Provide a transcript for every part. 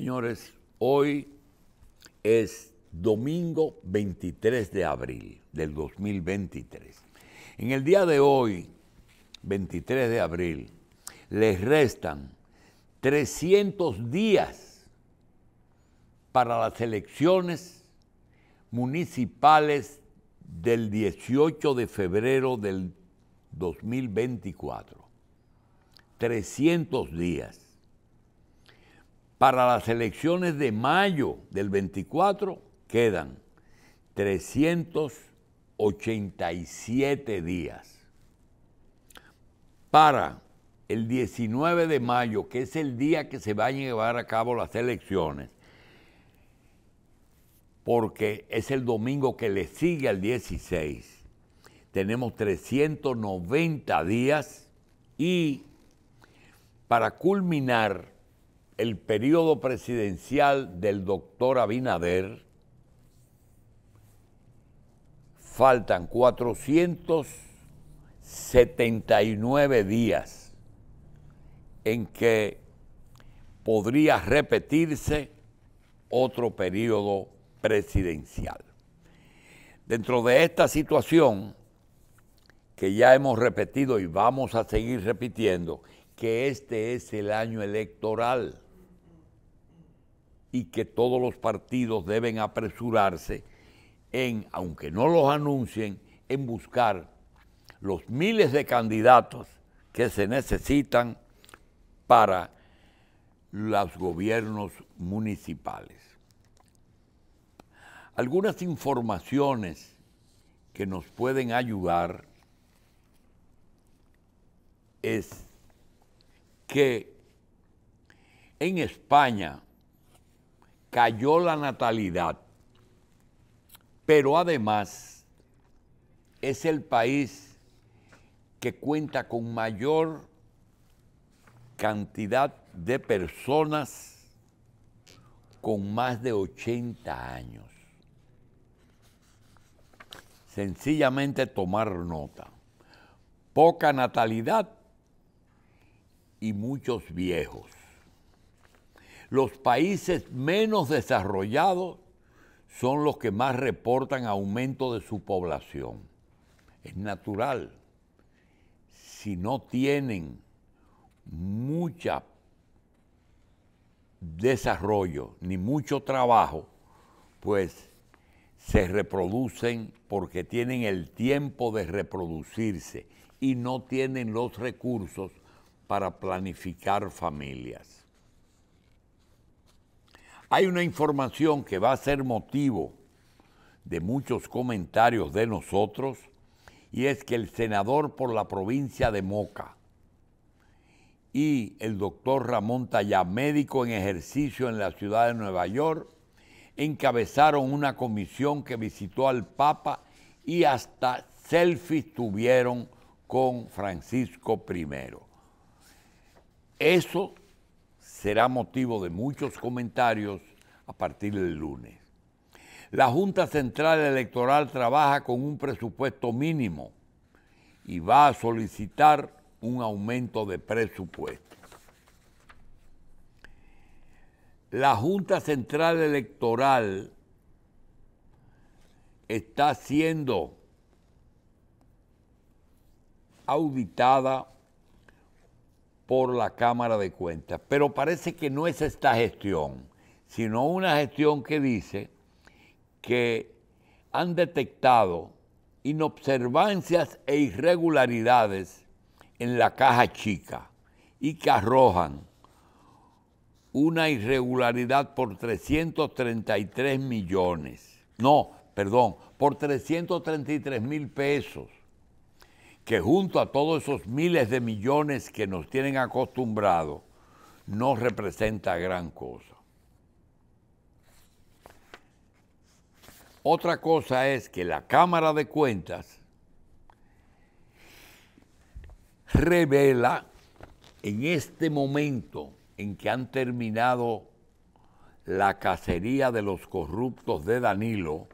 Señores, hoy es domingo 23 de abril del 2023. En el día de hoy, 23 de abril, les restan 300 días para las elecciones municipales del 18 de febrero del 2024. 300 días. Para las elecciones de mayo del 24 quedan 387 días. Para el 19 de mayo, que es el día que se van a llevar a cabo las elecciones, porque es el domingo que le sigue al 16. Tenemos 390 días y para culminar el periodo presidencial del doctor Abinader, faltan 479 días en que podría repetirse otro periodo presidencial. Dentro de esta situación que ya hemos repetido y vamos a seguir repitiendo, que este es el año electoral y que todos los partidos deben apresurarse en, aunque no los anuncien, en buscar los miles de candidatos que se necesitan para los gobiernos municipales. Algunas informaciones que nos pueden ayudar es que en España cayó la natalidad, pero además es el país que cuenta con mayor cantidad de personas con más de 80 años. Sencillamente tomar nota. Poca natalidad y muchos viejos. Los países menos desarrollados son los que más reportan aumento de su población. Es natural. Si no tienen mucho desarrollo ni mucho trabajo, pues se reproducen porque tienen el tiempo de reproducirse y no tienen los recursos para planificar familias. Hay una información que va a ser motivo de muchos comentarios de nosotros y es que el senador por la provincia de Moca y el doctor Ramón Talla, médico en ejercicio en la ciudad de Nueva York, encabezaron una comisión que visitó al Papa y hasta selfies tuvieron con Francisco I. Eso será motivo de muchos comentarios a partir del lunes. La Junta Central Electoral trabaja con un presupuesto mínimo y va a solicitar un aumento de presupuesto. La Junta Central Electoral está siendo auditada por la Cámara de Cuentas. Pero parece que no es esta gestión, sino una gestión que dice que han detectado inobservancias e irregularidades en la caja chica y que arrojan una irregularidad por 333 millones, no, perdón, por 333 mil pesos que junto a todos esos miles de millones que nos tienen acostumbrados, no representa gran cosa. Otra cosa es que la Cámara de Cuentas revela en este momento en que han terminado la cacería de los corruptos de Danilo,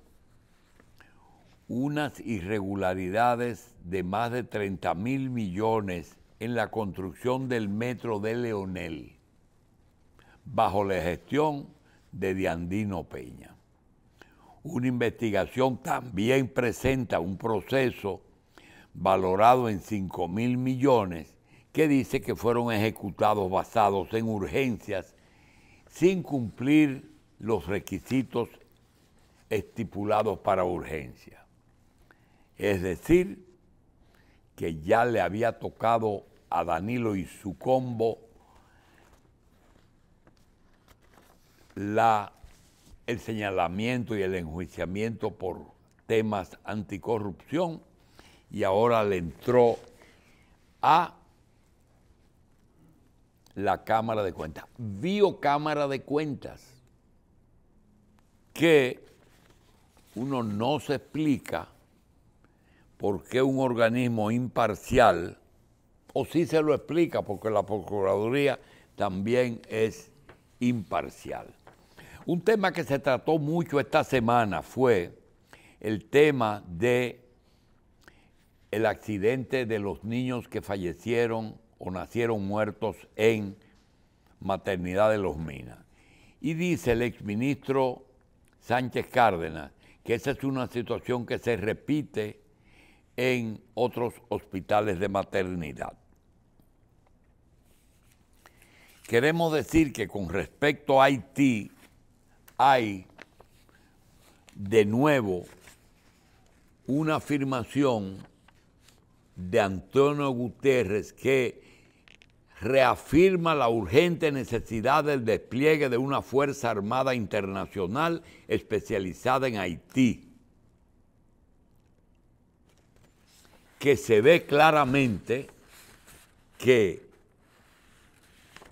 unas irregularidades de más de 30 mil millones en la construcción del metro de Leonel, bajo la gestión de Diandino Peña. Una investigación también presenta un proceso valorado en 5 mil millones que dice que fueron ejecutados basados en urgencias sin cumplir los requisitos estipulados para urgencias. Es decir, que ya le había tocado a Danilo y su combo la, el señalamiento y el enjuiciamiento por temas anticorrupción y ahora le entró a la Cámara de Cuentas, Cámara de Cuentas, que uno no se explica por qué un organismo imparcial, o sí se lo explica, porque la Procuraduría también es imparcial. Un tema que se trató mucho esta semana fue el tema del accidente de los niños que fallecieron o nacieron muertos en maternidad de los Minas. Y dice el exministro Sánchez Cárdenas que esa es una situación que se repite en otros hospitales de maternidad. Queremos decir que con respecto a Haití hay de nuevo una afirmación de Antonio Guterres que reafirma la urgente necesidad del despliegue de una Fuerza Armada Internacional especializada en Haití que se ve claramente que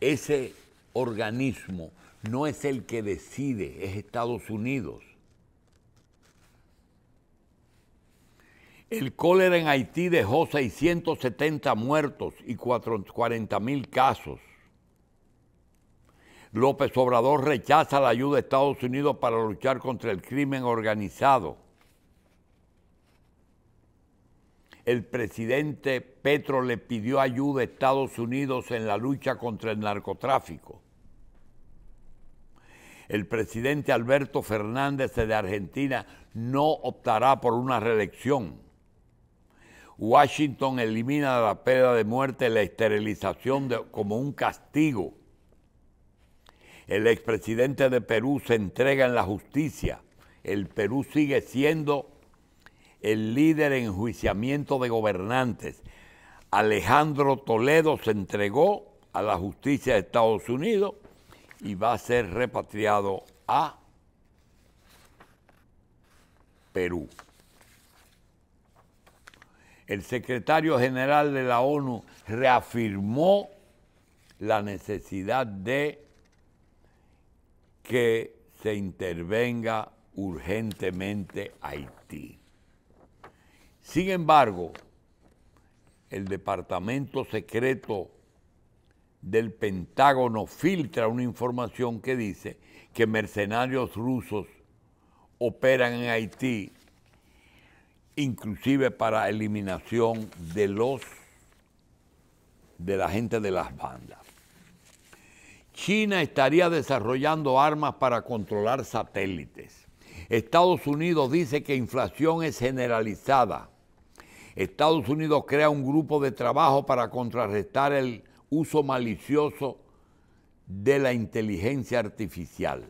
ese organismo no es el que decide, es Estados Unidos. El cólera en Haití dejó 670 muertos y 40 mil casos. López Obrador rechaza la ayuda de Estados Unidos para luchar contra el crimen organizado. el presidente Petro le pidió ayuda a Estados Unidos en la lucha contra el narcotráfico. El presidente Alberto Fernández de Argentina no optará por una reelección. Washington elimina la pena de muerte, la esterilización como un castigo. El expresidente de Perú se entrega en la justicia. El Perú sigue siendo el líder en enjuiciamiento de gobernantes, Alejandro Toledo, se entregó a la justicia de Estados Unidos y va a ser repatriado a Perú. El secretario general de la ONU reafirmó la necesidad de que se intervenga urgentemente Haití. Sin embargo, el Departamento Secreto del Pentágono filtra una información que dice que mercenarios rusos operan en Haití, inclusive para eliminación de los de la gente de las bandas. China estaría desarrollando armas para controlar satélites. Estados Unidos dice que inflación es generalizada Estados Unidos crea un grupo de trabajo para contrarrestar el uso malicioso de la inteligencia artificial.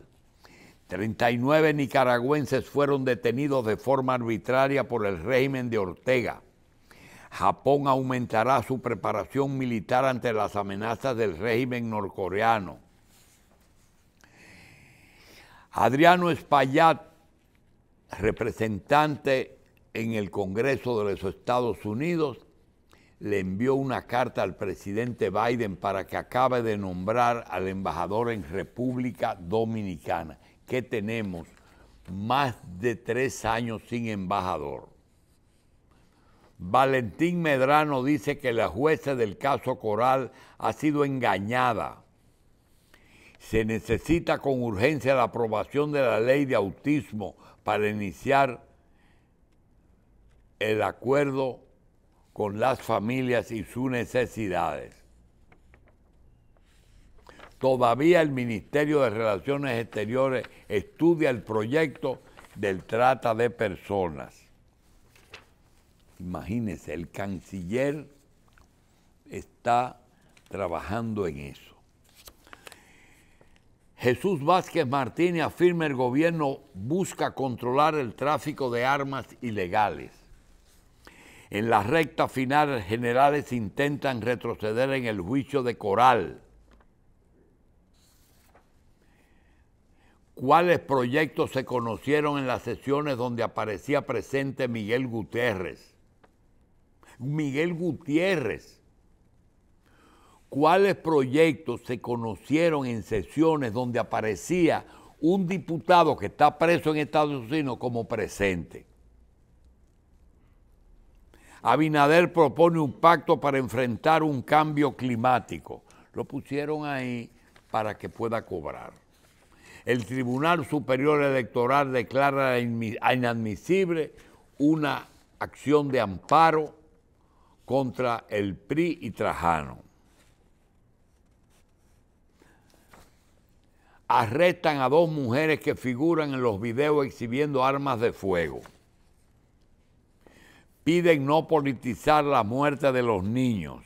39 nicaragüenses fueron detenidos de forma arbitraria por el régimen de Ortega. Japón aumentará su preparación militar ante las amenazas del régimen norcoreano. Adriano Espaillat, representante en el Congreso de los Estados Unidos le envió una carta al presidente Biden para que acabe de nombrar al embajador en República Dominicana, que tenemos más de tres años sin embajador. Valentín Medrano dice que la jueza del caso Coral ha sido engañada. Se necesita con urgencia la aprobación de la ley de autismo para iniciar el acuerdo con las familias y sus necesidades. Todavía el Ministerio de Relaciones Exteriores estudia el proyecto del trata de personas. Imagínense, el canciller está trabajando en eso. Jesús Vázquez Martínez afirma el gobierno busca controlar el tráfico de armas ilegales. En la recta final, generales intentan retroceder en el juicio de Coral. ¿Cuáles proyectos se conocieron en las sesiones donde aparecía presente Miguel Gutiérrez? Miguel Gutiérrez. ¿Cuáles proyectos se conocieron en sesiones donde aparecía un diputado que está preso en Estados Unidos como presente? Abinader propone un pacto para enfrentar un cambio climático. Lo pusieron ahí para que pueda cobrar. El Tribunal Superior Electoral declara inadmisible una acción de amparo contra el PRI y Trajano. Arrestan a dos mujeres que figuran en los videos exhibiendo armas de fuego piden no politizar la muerte de los niños.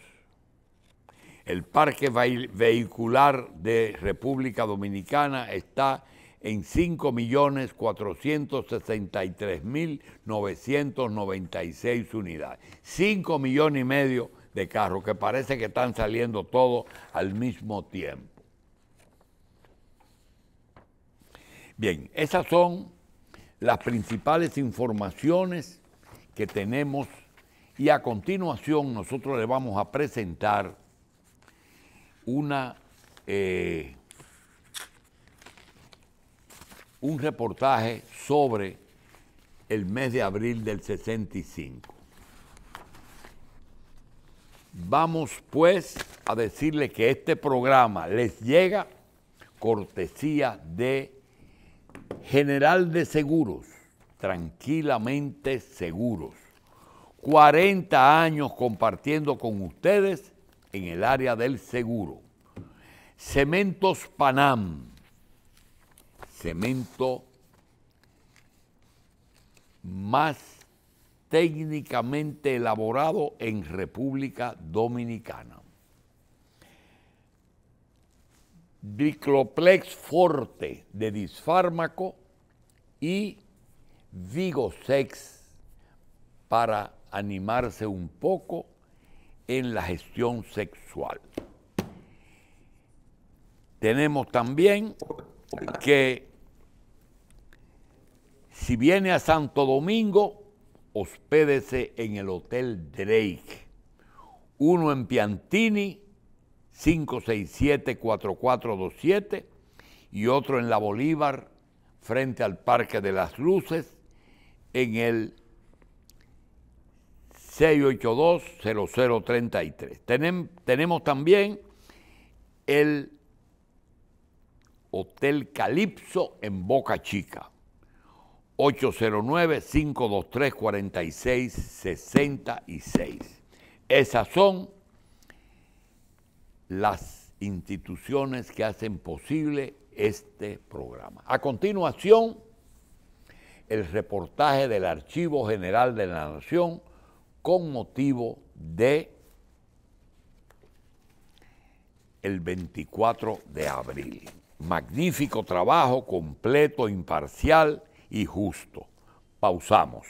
El parque vehicular de República Dominicana está en 5.463.996 unidades. 5 millones y medio de carros que parece que están saliendo todos al mismo tiempo. Bien, esas son las principales informaciones que tenemos y a continuación nosotros le vamos a presentar una, eh, un reportaje sobre el mes de abril del 65. Vamos pues a decirle que este programa les llega cortesía de General de Seguros, tranquilamente seguros. 40 años compartiendo con ustedes en el área del seguro. Cementos Panam, cemento más técnicamente elaborado en República Dominicana. Bicloplex Forte de Disfármaco y Vigo Sex para animarse un poco en la gestión sexual. Tenemos también que si viene a Santo Domingo, hospédese en el Hotel Drake, uno en Piantini, 567-4427, y otro en La Bolívar, frente al Parque de las Luces, en el 682-0033. tenemos también el Hotel Calipso en Boca Chica. 809-523-4666. Esas son las instituciones que hacen posible este programa. A continuación, el reportaje del Archivo General de la Nación con motivo de el 24 de abril. Magnífico trabajo, completo, imparcial y justo. Pausamos.